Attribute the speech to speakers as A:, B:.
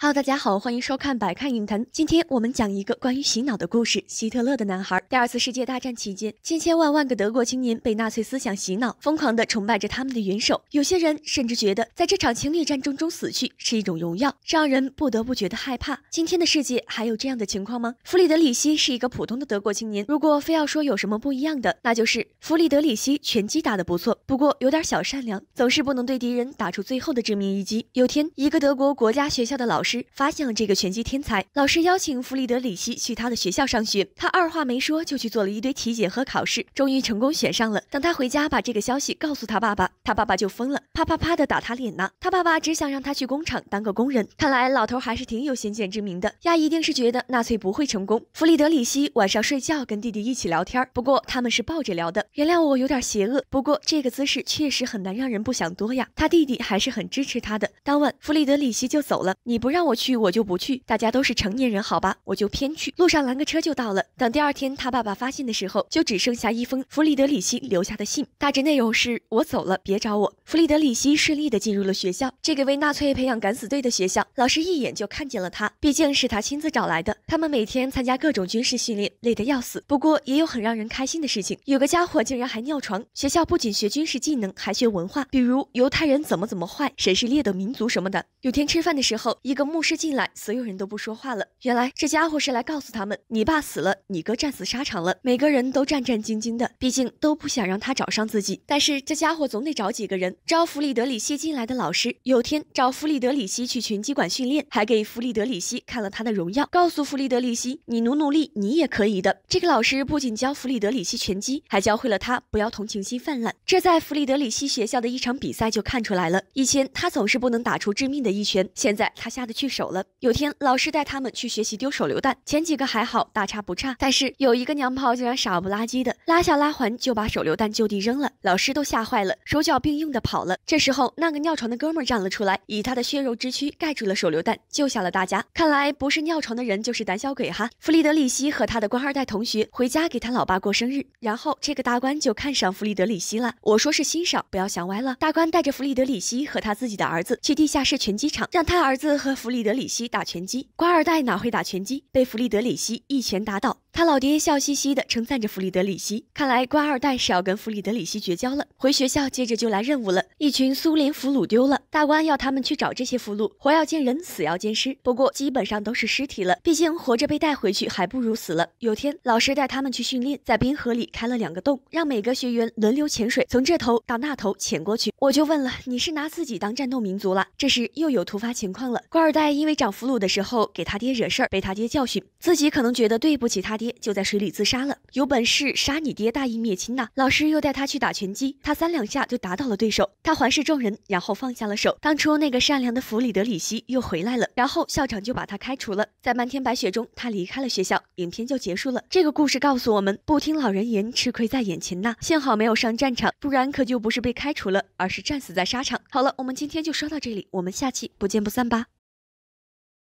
A: Hello，大家好，欢迎收看百看影坛。今天我们讲一个关于洗脑的故事，《希特勒的男孩》。第二次世界大战期间，千千万万个德国青年被纳粹思想洗脑，疯狂地崇拜着他们的元首。有些人甚至觉得，在这场侵略战争中死去是一种荣耀，这让人不得不觉得害怕。今天的世界还有这样的情况吗？弗里德里希是一个普通的德国青年，如果非要说有什么不一样的，那就是弗里德里希拳击打得不错，不过有点小善良，总是不能对敌人打出最后的致命一击。有天，一个德国国家学校的老师。师发现了这个拳击天才，老师邀请弗里德里希去他的学校上学，他二话没说就去做了一堆体检和考试，终于成功选上了。等他回家把这个消息告诉他爸爸，他爸爸就疯了，啪啪啪的打他脸呢。他爸爸只想让他去工厂当个工人。看来老头还是挺有先见之明的，亚一定是觉得纳粹不会成功。弗里德里希晚上睡觉跟弟弟一起聊天不过他们是抱着聊的，原谅我有点邪恶。不过这个姿势确实很难让人不想多呀。他弟弟还是很支持他的。当晚弗里德里希就走了，你不让。让我去，我就不去。大家都是成年人，好吧？我就偏去。路上拦个车就到了。等第二天他爸爸发现的时候，就只剩下一封弗里德里希留下的信，大致内容是：我走了，别找我。弗里德里希顺利的进入了学校，这个为纳粹培养敢死队的学校。老师一眼就看见了他，毕竟是他亲自找来的。他们每天参加各种军事训练，累得要死。不过也有很让人开心的事情，有个家伙竟然还尿床。学校不仅学军事技能，还学文化，比如犹太人怎么怎么坏，谁是劣等民族什么的。有天吃饭的时候，一个牧师进来，所有人都不说话了。原来这家伙是来告诉他们，你爸死了，你哥战死沙场了。每个人都战战兢兢的，毕竟都不想让他找上自己。但是这家伙总得找几个人，招弗里德里希进来的老师。有天找弗里德里希去拳击馆训练，还给弗里德里希看了他的荣耀，告诉弗里德里希，你努努力，你也可以的。这个老师不仅教弗里德里希拳击，还教会了他不要同情心泛滥。这在弗里德里希学校的一场比赛就看出来了。以前他总是不能打出致命的。一拳，现在他下得去手了。有天，老师带他们去学习丢手榴弹，前几个还好，大差不差，但是有一个娘炮竟然傻不拉几的拉下拉环就把手榴弹就地扔了，老师都吓坏了，手脚并用的跑了。这时候，那个尿床的哥们站了出来，以他的血肉之躯盖住了手榴弹，救下了大家。看来不是尿床的人就是胆小鬼哈。弗里德里希和他的官二代同学回家给他老爸过生日，然后这个大官就看上弗里德里希了。我说是欣赏，不要想歪了。大官带着弗里德里希和他自己的儿子去地下室群。机场让他儿子和弗里德里希打拳击，官二代哪会打拳击，被弗里德里希一拳打倒。他老爹笑嘻嘻的称赞着弗里德里希，看来官二代是要跟弗里德里希绝交了。回学校，接着就来任务了，一群苏联俘虏丢了，大官要他们去找这些俘虏，活要见人，死要见尸。不过基本上都是尸体了，毕竟活着被带回去还不如死了。有天老师带他们去训练，在冰河里开了两个洞，让每个学员轮流潜水，从这头到那头潜过去。我就问了，你是拿自己当战斗民族了？这时又有突发情况了，官二代因为找俘虏的时候给他爹惹事儿，被他爹教训，自己可能觉得对不起他爹。就在水里自杀了，有本事杀你爹，大义灭亲呐！老师又带他去打拳击，他三两下就打倒了对手。他环视众人，然后放下了手。当初那个善良的弗里德里希又回来了，然后校长就把他开除了。在漫天白雪中，他离开了学校，影片就结束了。这个故事告诉我们，不听老人言，吃亏在眼前呐。幸好没有上战场，不然可就不是被开除了，而是战死在沙场。好了，我们今天就说到这里，我们下期不见不散吧。